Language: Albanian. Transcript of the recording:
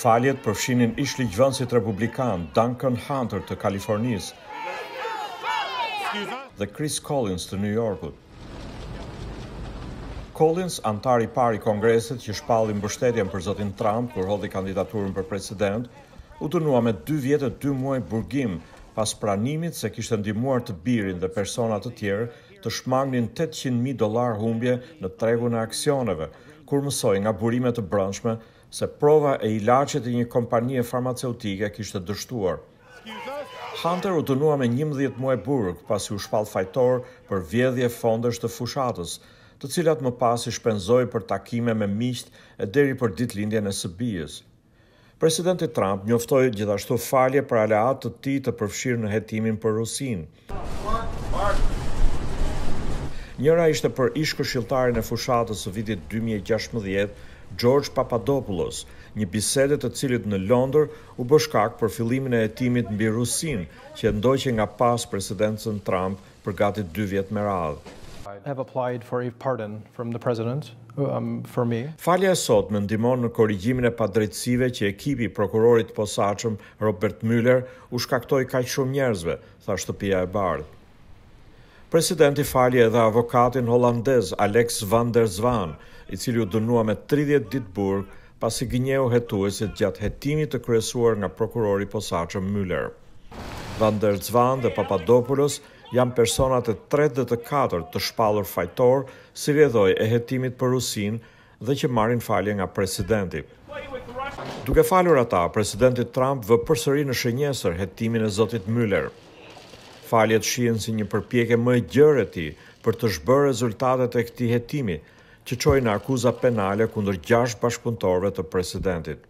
Faljet përfshinin ish ligjvënësit republikan Duncan Hunter të Kalifornis dhe Chris Collins të New Yorkut. Collins, antari pari kongreset që shpallin bështetjen për zotin Trump kër hodhi kandidaturën për president, u të nua me 2 vjetët 2 muaj burgim pas pranimit se kishtë ndimuar të birin dhe personat të tjerë të shmangnin 800.000 dolar humbje në tregun e aksioneve, kur mësoj nga burimet të brëndshme se prova e ilacit e një kompanije farmaceutike kishte dështuar. Hunter u nua me 11 muaj burg pasi u shpall fajtor për vjedhje fondesh të fushatës, të cilat më pas i shpenzoi për takime me miqt e deri për ditëlindjen e së bijës. Presidenti Trump njoftoi gjithashtu falje për aleat të tij të përfshirë në hetimin për Rusinë. Njëra ishte për ish këshiltarin e fushatës së vitit 2016, George Papadopoulos, një bisedet të cilit në Londër u bëshkak për fillimin e etimit në Birusin, që e ndoqe nga pas presidencën Trump për gati 2 vjetë me radhë. have applied for pardon from the president um, for me. Falja e sot më ndimon në korrigjimin e padrejtësive që ekipi i prokurorit posaçëm Robert Mueller u shkaktoi kaq shumë njerëzve, tha shtëpia e bardhë. Presidenti falje edhe avokatin holandez Alex van der Zwan, i cili u dënua me 30 ditë burg pasi gënjeu hetuesit gjatë hetimit të kryesuar nga prokurori posaçëm Müller. Van der Zwan dhe Papadopoulos janë personat e tretë dhe të katërt të shpallur fajtor si rrëdhoi e hetimit për rusin dhe që marrin falje nga presidenti. Duke falur ata, presidenti Trump vë përsëri në shënjesër hetimin e zotit Müller faljet shien si një përpjekje më e gjerë e ti për të zhbërë rezultatet e këtij hetimi, që qojnë akuza penale kundër 6 bashkëpunëtorëve të presidentit.